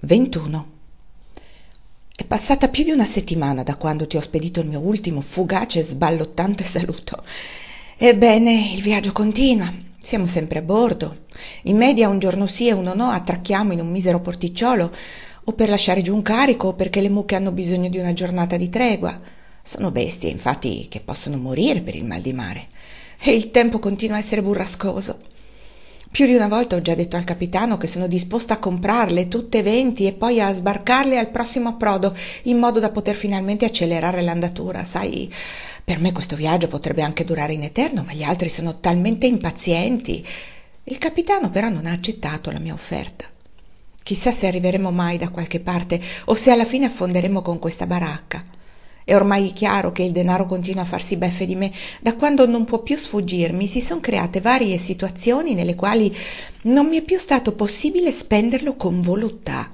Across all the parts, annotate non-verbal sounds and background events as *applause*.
21. È passata più di una settimana da quando ti ho spedito il mio ultimo fugace e sballottante saluto. Ebbene, il viaggio continua. Siamo sempre a bordo. In media un giorno sì e uno no attracchiamo in un misero porticciolo o per lasciare giù un carico o perché le mucche hanno bisogno di una giornata di tregua. Sono bestie, infatti, che possono morire per il mal di mare. E il tempo continua a essere burrascoso. Più di una volta ho già detto al capitano che sono disposta a comprarle tutte e venti e poi a sbarcarle al prossimo approdo, in modo da poter finalmente accelerare l'andatura. Sai, per me questo viaggio potrebbe anche durare in eterno, ma gli altri sono talmente impazienti. Il capitano però non ha accettato la mia offerta. Chissà se arriveremo mai da qualche parte o se alla fine affonderemo con questa baracca. È ormai chiaro che il denaro continua a farsi beffe di me. Da quando non può più sfuggirmi, si sono create varie situazioni nelle quali non mi è più stato possibile spenderlo con volontà.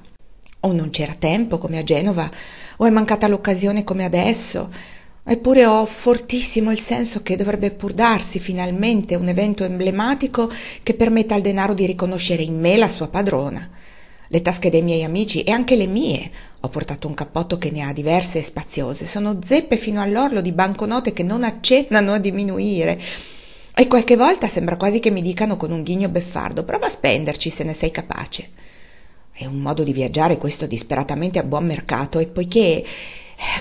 O non c'era tempo, come a Genova, o è mancata l'occasione come adesso. Eppure ho fortissimo il senso che dovrebbe pur darsi finalmente un evento emblematico che permetta al denaro di riconoscere in me la sua padrona le tasche dei miei amici e anche le mie. Ho portato un cappotto che ne ha diverse e spaziose. Sono zeppe fino all'orlo di banconote che non accennano a diminuire. E qualche volta sembra quasi che mi dicano con un ghigno beffardo: prova a spenderci se ne sei capace. È un modo di viaggiare questo disperatamente a buon mercato e poiché, eh,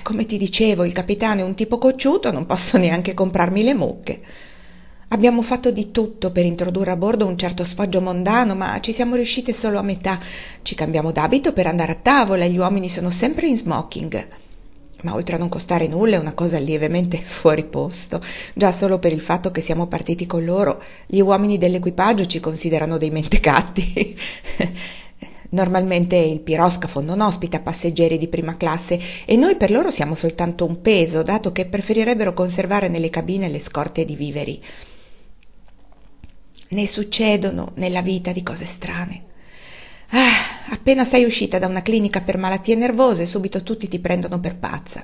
come ti dicevo, il capitano è un tipo cocciuto, non posso *laughs* neanche comprarmi le mucche. Abbiamo fatto di tutto per introdurre a bordo un certo sfoggio mondano, ma ci siamo riuscite solo a metà. Ci cambiamo d'abito per andare a tavola e gli uomini sono sempre in smoking. Ma oltre a non costare nulla è una cosa lievemente *laughs* fuori posto. Già solo per il fatto che siamo partiti con loro, gli uomini dell'equipaggio ci considerano dei mentecatti. *laughs* Normalmente il piroscafo non ospita passeggeri di prima classe e noi per loro siamo soltanto un peso, dato che preferirebbero conservare nelle cabine le scorte di viveri. Ne succedono nella vita di cose strane. Ah, appena sei uscita da una clinica per malattie nervose, subito tutti ti prendono per pazza.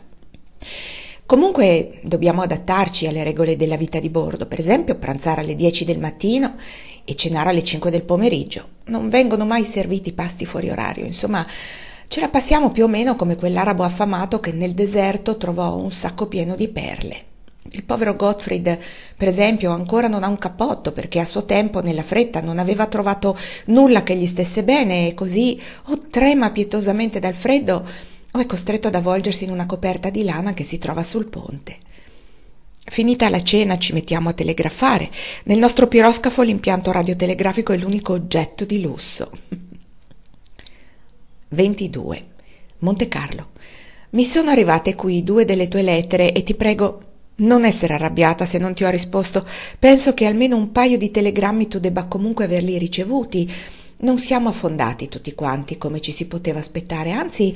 Comunque dobbiamo adattarci alle regole della vita di bordo, per esempio pranzare alle 10 del mattino e cenare alle 5 del pomeriggio. Non vengono mai serviti pasti fuori orario, insomma ce la passiamo più o meno come quell'arabo affamato che nel deserto trovò un sacco pieno di perle. Il povero Gottfried, per esempio, ancora non ha un cappotto perché a suo tempo, nella fretta, non aveva trovato nulla che gli stesse bene e così o trema pietosamente dal freddo o è costretto ad avvolgersi in una coperta di lana che si trova sul ponte. Finita la cena ci mettiamo a telegrafare. Nel nostro piroscafo l'impianto radiotelegrafico è l'unico oggetto di lusso. 22. *laughs* Monte Carlo. Mi sono arrivate qui due delle tue lettere e ti prego non essere arrabbiata se non ti ho risposto. Penso che almeno un paio di telegrammi tu debba comunque averli ricevuti. Non siamo affondati tutti quanti come ci si poteva aspettare, anzi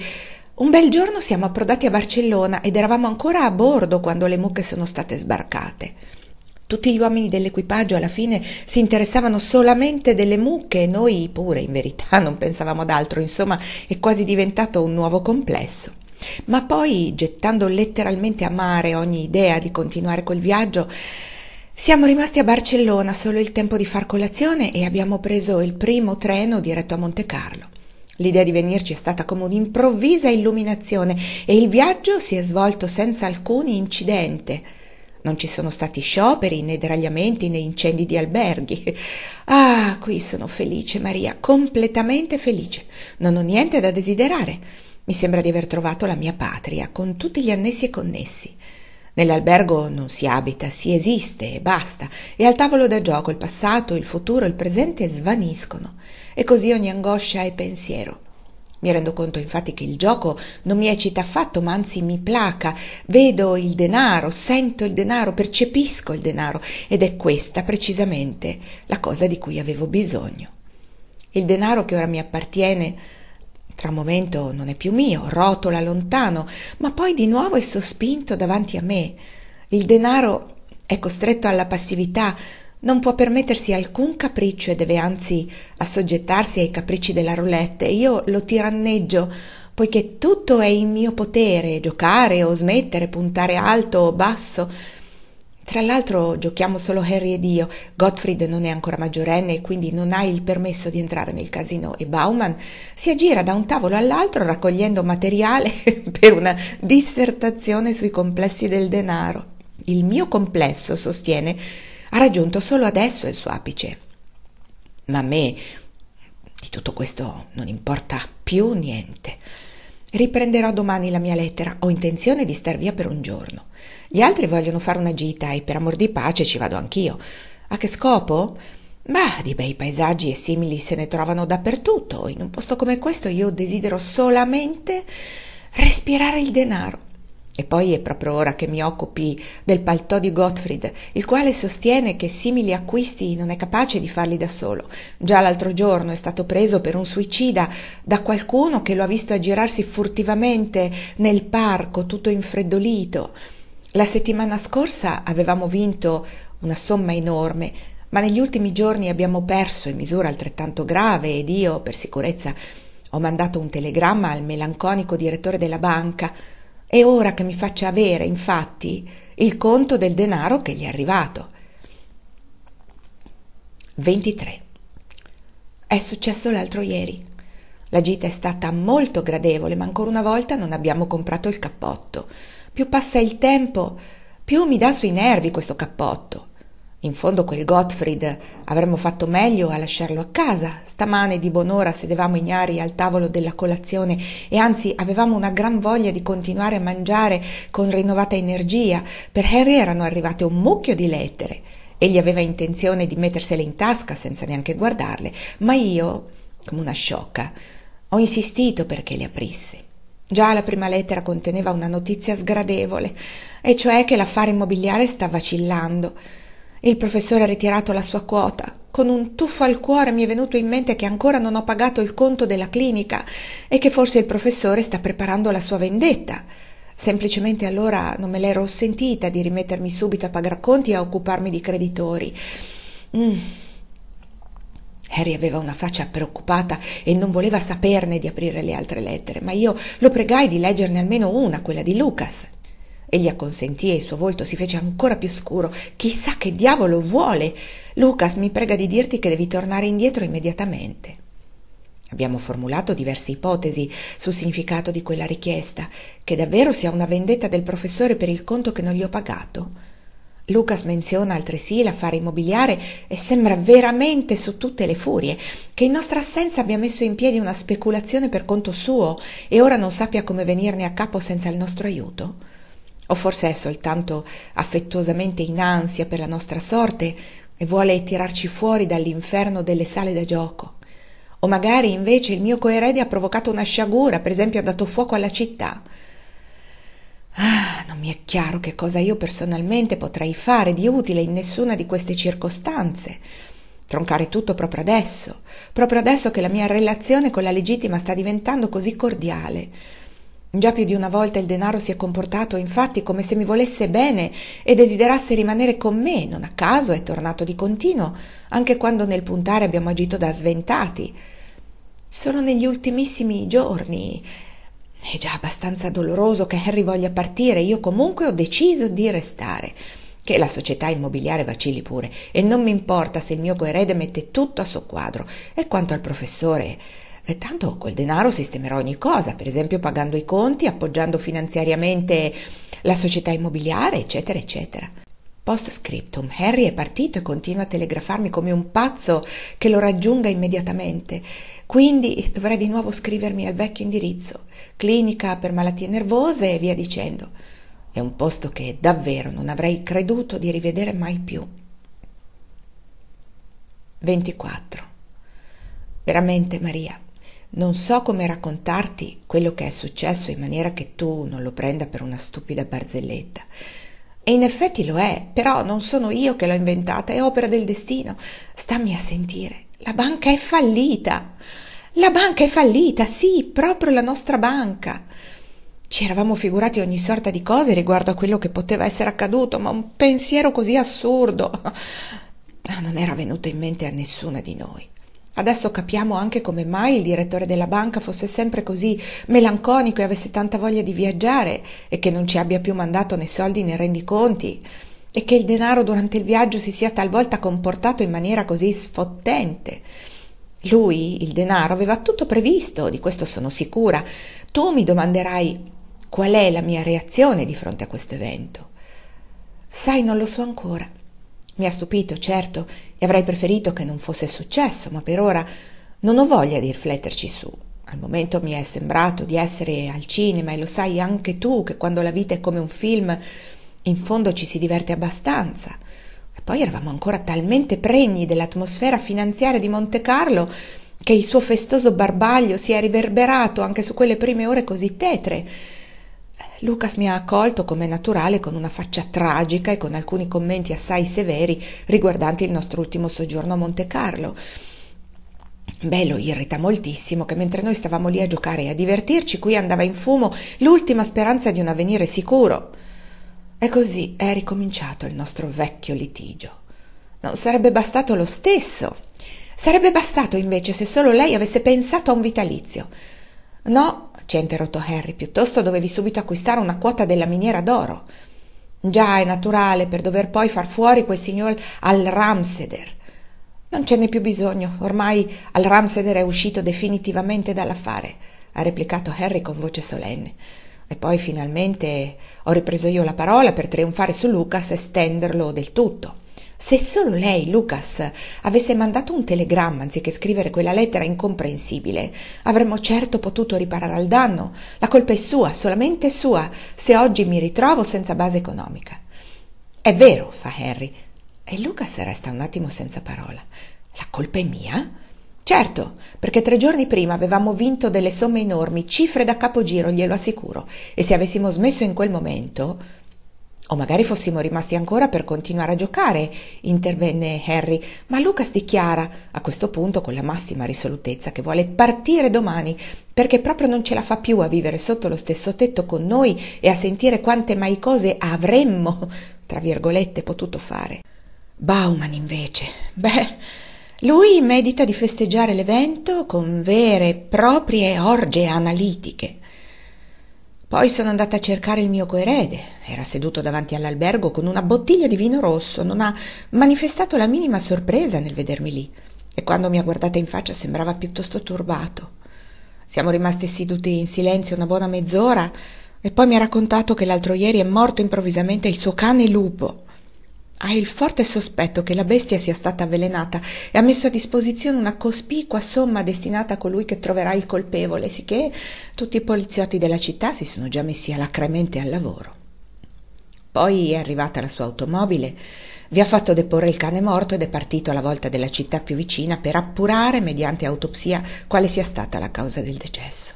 un bel giorno siamo approdati a Barcellona ed eravamo ancora a bordo quando le mucche sono state sbarcate. Tutti gli uomini dell'equipaggio alla fine si interessavano solamente delle mucche e noi pure in verità *laughs* non pensavamo ad altro, insomma è quasi diventato un nuovo complesso. Ma poi, gettando letteralmente a mare ogni idea di continuare quel viaggio, siamo rimasti a Barcellona solo il tempo di far colazione e abbiamo preso il primo treno diretto a Monte Carlo. L'idea di venirci è stata come un'improvvisa illuminazione e il viaggio si è svolto senza alcun incidente. Non ci sono stati scioperi, né deragliamenti, né incendi di alberghi. Ah, qui sono felice, Maria, completamente felice. Non ho niente da desiderare. Mi sembra di aver trovato la mia patria, con tutti gli annessi e connessi. Nell'albergo non si abita, si esiste e basta, e al tavolo da gioco il passato, il futuro, il presente svaniscono, e così ogni angoscia e pensiero. Mi rendo conto infatti che il gioco non mi eccita affatto, ma anzi mi placa. Vedo il denaro, sento il denaro, percepisco il denaro ed è questa precisamente la cosa di cui avevo bisogno. Il denaro che ora mi appartiene tra un momento non è più mio, rotola lontano, ma poi di nuovo è sospinto davanti a me. Il denaro è costretto alla passività, non può permettersi alcun capriccio e deve anzi assoggettarsi ai capricci della roulette. Io lo tiranneggio, poiché tutto è in mio potere, giocare o smettere, puntare alto o basso. Tra l'altro giochiamo solo Harry ed io, Gottfried non è ancora maggiorenne e quindi non ha il permesso di entrare nel casino e Bauman si aggira da un tavolo all'altro raccogliendo materiale *laughs* per una dissertazione sui complessi del denaro. Il mio complesso, sostiene, ha raggiunto solo adesso il suo apice. Ma a me di tutto questo non importa più niente. Riprenderò domani la mia lettera, ho intenzione di star via per un giorno. Gli altri vogliono fare una gita e per amor di pace ci vado anch'io. A che scopo? Bah, di bei paesaggi e simili se ne trovano dappertutto. In un posto come questo io desidero solamente respirare il denaro. E poi è proprio ora che mi occupi del paltò di Gottfried, il quale sostiene che simili acquisti non è capace di farli da solo. Già l'altro giorno è stato preso per un suicida da qualcuno che lo ha visto aggirarsi furtivamente nel parco, tutto infreddolito. La settimana scorsa avevamo vinto una somma enorme, ma negli ultimi giorni abbiamo perso in misura altrettanto grave ed io, per sicurezza, ho mandato un telegramma al melanconico direttore della banca è ora che mi faccia avere, infatti, il conto del denaro che gli è arrivato. 23. È successo l'altro ieri. La gita è stata molto gradevole, ma ancora una volta non abbiamo comprato il cappotto. Più passa il tempo, più mi dà sui nervi questo cappotto. In fondo quel Gottfried avremmo fatto meglio a lasciarlo a casa. Stamane di buon'ora sedevamo ignari al tavolo della colazione e anzi avevamo una gran voglia di continuare a mangiare con rinnovata energia. Per Harry erano arrivate un mucchio di lettere. Egli aveva intenzione di mettersele in tasca senza neanche guardarle, ma io, come una sciocca, ho insistito perché le aprisse. Già la prima lettera conteneva una notizia sgradevole, e cioè che l'affare immobiliare sta vacillando. Il professore ha ritirato la sua quota. Con un tuffo al cuore mi è venuto in mente che ancora non ho pagato il conto della clinica e che forse il professore sta preparando la sua vendetta. Semplicemente allora non me l'ero sentita di rimettermi subito a pagar conti e a occuparmi di creditori. Mm. Harry aveva una faccia preoccupata e non voleva saperne di aprire le altre lettere, ma io lo pregai di leggerne almeno una, quella di Lucas. Egli acconsentì e il suo volto si fece ancora più scuro. Chissà che diavolo vuole. Lucas mi prega di dirti che devi tornare indietro immediatamente. Abbiamo formulato diverse ipotesi sul significato di quella richiesta, che davvero sia una vendetta del professore per il conto che non gli ho pagato. Lucas menziona altresì l'affare immobiliare e sembra veramente su tutte le furie che in nostra assenza abbia messo in piedi una speculazione per conto suo e ora non sappia come venirne a capo senza il nostro aiuto. O forse è soltanto affettuosamente in ansia per la nostra sorte e vuole tirarci fuori dall'inferno delle sale da gioco. O magari invece il mio coerede ha provocato una sciagura, per esempio ha dato fuoco alla città. Ah, non mi è chiaro che cosa io personalmente potrei fare di utile in nessuna di queste circostanze. Troncare tutto proprio adesso, proprio adesso che la mia relazione con la legittima sta diventando così cordiale. Già più di una volta il denaro si è comportato infatti come se mi volesse bene e desiderasse rimanere con me, non a caso è tornato di continuo, anche quando nel puntare abbiamo agito da sventati. Solo negli ultimissimi giorni è già abbastanza doloroso che Harry voglia partire, io comunque ho deciso di restare. Che la società immobiliare vacilli pure, e non mi importa se il mio coerede mette tutto a suo quadro. E quanto al professore, e eh, tanto col denaro sistemerò ogni cosa, per esempio pagando i conti, appoggiando finanziariamente la società immobiliare, eccetera, eccetera. Post scriptum, Harry è partito e continua a telegrafarmi come un pazzo che lo raggiunga immediatamente. Quindi dovrei di nuovo scrivermi al vecchio indirizzo, clinica per malattie nervose e via dicendo. È un posto che davvero non avrei creduto di rivedere mai più. 24. Veramente Maria, non so come raccontarti quello che è successo in maniera che tu non lo prenda per una stupida barzelletta. E in effetti lo è, però non sono io che l'ho inventata, è opera del destino. Stammi a sentire, la banca è fallita. La banca è fallita, sì, proprio la nostra banca. Ci eravamo figurati ogni sorta di cose riguardo a quello che poteva essere accaduto, ma un pensiero così assurdo *laughs* non era venuto in mente a nessuna di noi. Adesso capiamo anche come mai il direttore della banca fosse sempre così melanconico e avesse tanta voglia di viaggiare e che non ci abbia più mandato né soldi né rendiconti e che il denaro durante il viaggio si sia talvolta comportato in maniera così sfottente. Lui, il denaro, aveva tutto previsto, di questo sono sicura. Tu mi domanderai qual è la mia reazione di fronte a questo evento. Sai, non lo so ancora. Mi ha stupito, certo, e avrei preferito che non fosse successo, ma per ora non ho voglia di rifletterci su. Al momento mi è sembrato di essere al cinema e lo sai anche tu che quando la vita è come un film, in fondo ci si diverte abbastanza. E poi eravamo ancora talmente pregni dell'atmosfera finanziaria di Monte Carlo che il suo festoso barbaglio si è riverberato anche su quelle prime ore così tetre. Lucas mi ha accolto come naturale con una faccia tragica e con alcuni commenti assai severi riguardanti il nostro ultimo soggiorno a Monte Carlo. Beh, lo irrita moltissimo che mentre noi stavamo lì a giocare e a divertirci, qui andava in fumo l'ultima speranza di un avvenire sicuro. E così è ricominciato il nostro vecchio litigio. Non sarebbe bastato lo stesso. Sarebbe bastato invece se solo lei avesse pensato a un vitalizio. No, ci ha interrotto Harry, piuttosto dovevi subito acquistare una quota della miniera d'oro. Già è naturale per dover poi far fuori quel signor al Ramseder. Non ce n'è più bisogno, ormai al Ramseder è uscito definitivamente dall'affare, ha replicato Harry con voce solenne. E poi finalmente ho ripreso io la parola per trionfare su Lucas e stenderlo del tutto. Se solo lei, Lucas, avesse mandato un telegramma anziché scrivere quella lettera incomprensibile, avremmo certo potuto riparare al danno. La colpa è sua, solamente sua, se oggi mi ritrovo senza base economica. È vero, fa Harry. E Lucas resta un attimo senza parola. La colpa è mia? Certo, perché tre giorni prima avevamo vinto delle somme enormi, cifre da capogiro, glielo assicuro, e se avessimo smesso in quel momento, o magari fossimo rimasti ancora per continuare a giocare, intervenne Harry, ma Lucas dichiara, a questo punto con la massima risolutezza, che vuole partire domani, perché proprio non ce la fa più a vivere sotto lo stesso tetto con noi e a sentire quante mai cose avremmo, tra virgolette, potuto fare. Bauman invece, beh, lui medita di festeggiare l'evento con vere e proprie orge analitiche. Poi sono andata a cercare il mio coerede. Era seduto davanti all'albergo con una bottiglia di vino rosso, non ha manifestato la minima sorpresa nel vedermi lì e quando mi ha guardata in faccia sembrava piuttosto turbato. Siamo rimasti seduti in silenzio una buona mezz'ora e poi mi ha raccontato che l'altro ieri è morto improvvisamente il suo cane lupo. Hai il forte sospetto che la bestia sia stata avvelenata e ha messo a disposizione una cospicua somma destinata a colui che troverà il colpevole, sicché tutti i poliziotti della città si sono già messi alacremente al lavoro. Poi è arrivata la sua automobile, vi ha fatto deporre il cane morto ed è partito alla volta della città più vicina per appurare mediante autopsia quale sia stata la causa del decesso.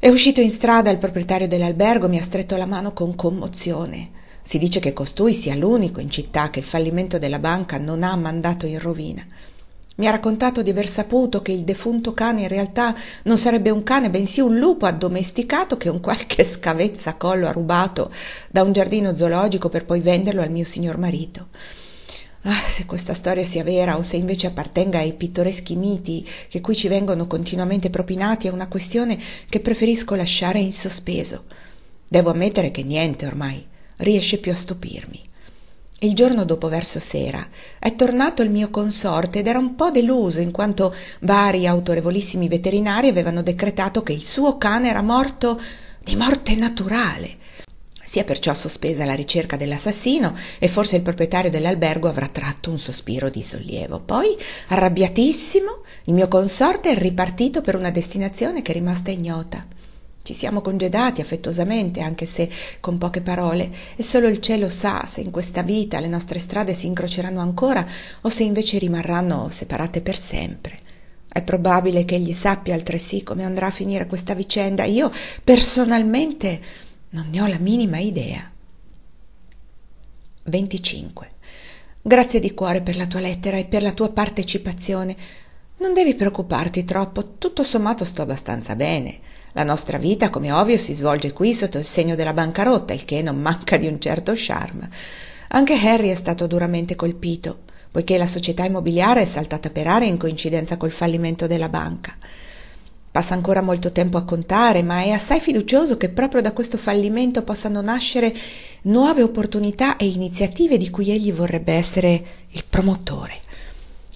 È uscito in strada il proprietario dell'albergo, mi ha stretto la mano con commozione. Si dice che costui sia l'unico in città che il fallimento della banca non ha mandato in rovina. Mi ha raccontato di aver saputo che il defunto cane in realtà non sarebbe un cane, bensì un lupo addomesticato che un qualche *laughs* scavezza collo ha rubato da un giardino zoologico per poi venderlo al mio signor marito. Ah, se questa storia sia vera o se invece appartenga ai pittoreschi miti che qui ci vengono continuamente propinati è una questione che preferisco lasciare in sospeso. Devo ammettere che niente ormai riesce più a stupirmi. Il giorno dopo verso sera è tornato il mio consorte ed era un po' deluso in quanto vari autorevolissimi veterinari avevano decretato che il suo cane era morto di morte naturale. Si è perciò sospesa la ricerca dell'assassino e forse il proprietario dell'albergo avrà tratto un sospiro di sollievo. Poi, arrabbiatissimo, il mio consorte è ripartito per una destinazione che è rimasta ignota. Ci siamo congedati affettuosamente, anche se con poche parole, e solo il cielo sa se in questa vita le nostre strade si incroceranno ancora o se invece rimarranno separate per sempre. È probabile che egli sappia altresì come andrà a finire questa vicenda. Io personalmente non ne ho la minima idea. 25. Grazie di cuore per la tua lettera e per la tua partecipazione. Non devi preoccuparti troppo, tutto sommato sto abbastanza bene. La nostra vita, come ovvio, si svolge qui sotto il segno della bancarotta, il che non manca di un certo charme. Anche Harry è stato duramente colpito, poiché la società immobiliare è saltata per aria in coincidenza col fallimento della banca. Passa ancora molto tempo a contare, ma è assai fiducioso che proprio da questo fallimento possano nascere nuove opportunità e iniziative di cui egli vorrebbe essere il promotore.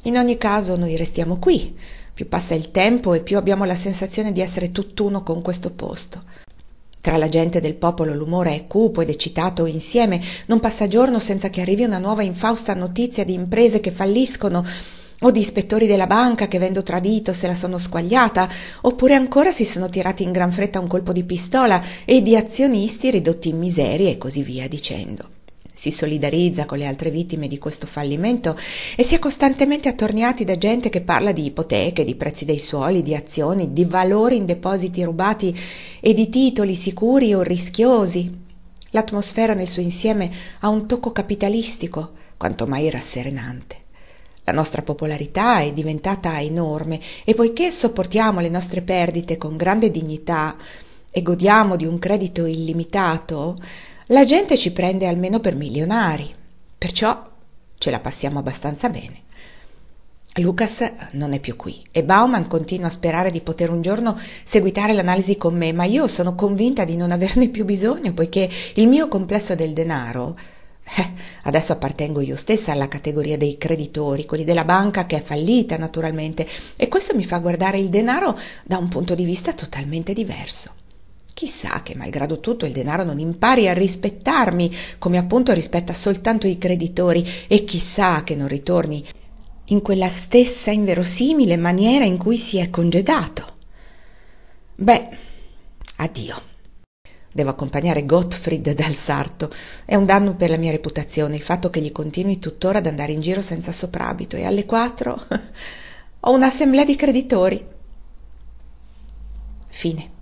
In ogni caso noi restiamo qui. Più passa il tempo e più abbiamo la sensazione di essere tutt'uno con questo posto. Tra la gente del popolo l'umore è cupo ed eccitato insieme, non passa giorno senza che arrivi una nuova infausta notizia di imprese che falliscono o di ispettori della banca che avendo tradito se la sono squagliata, oppure ancora si sono tirati in gran fretta un colpo di pistola e di azionisti ridotti in miseria e così via dicendo si solidarizza con le altre vittime di questo fallimento e si è costantemente attorniati da gente che parla di ipoteche, di prezzi dei suoli, di azioni, di valori in depositi rubati e di titoli sicuri o rischiosi. L'atmosfera nel suo insieme ha un tocco capitalistico, quanto mai rasserenante. La nostra popolarità è diventata enorme e poiché sopportiamo le nostre perdite con grande dignità e godiamo di un credito illimitato, la gente ci prende almeno per milionari, perciò ce la passiamo abbastanza bene. Lucas non è più qui e Bauman continua a sperare di poter un giorno seguitare l'analisi con me, ma io sono convinta di non averne più bisogno poiché il mio complesso del denaro eh, adesso appartengo io stessa alla categoria dei creditori, quelli della banca che è fallita naturalmente, e questo mi fa guardare il denaro da un punto di vista totalmente diverso. Chissà che, malgrado tutto, il denaro non impari a rispettarmi, come appunto rispetta soltanto i creditori, e chissà che non ritorni in quella stessa inverosimile maniera in cui si è congedato. Beh, addio. Devo accompagnare Gottfried dal sarto. È un danno per la mia reputazione il fatto che gli continui tuttora ad andare in giro senza soprabito e alle quattro *laughs* ho un'assemblea di creditori. Fine.